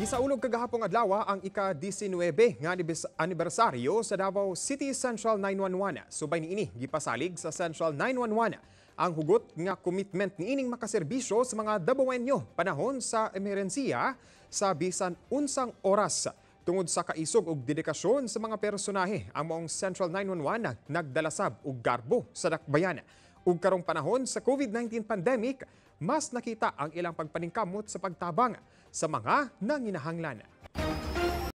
Gisaulog kagahapong adlaw ah, ang ika-19 nga anibersaryo sa Davao City Central 911. Subay niini gipasalig sa Central 911 ang hugot nga commitment niining makaserbisyo sa mga Davaoenyo panahon sa emerhensiya sa bisan unsang oras. Tungod sa kaisog ug dedikasyon sa mga personahe, ang maong Central 911 nagdalasab og garbo sa dakbayan. Ug karong panahon sa COVID-19 pandemic, mas nakita ang ilang pagpaningkamot sa pagtabang sa mga nanginahanglan.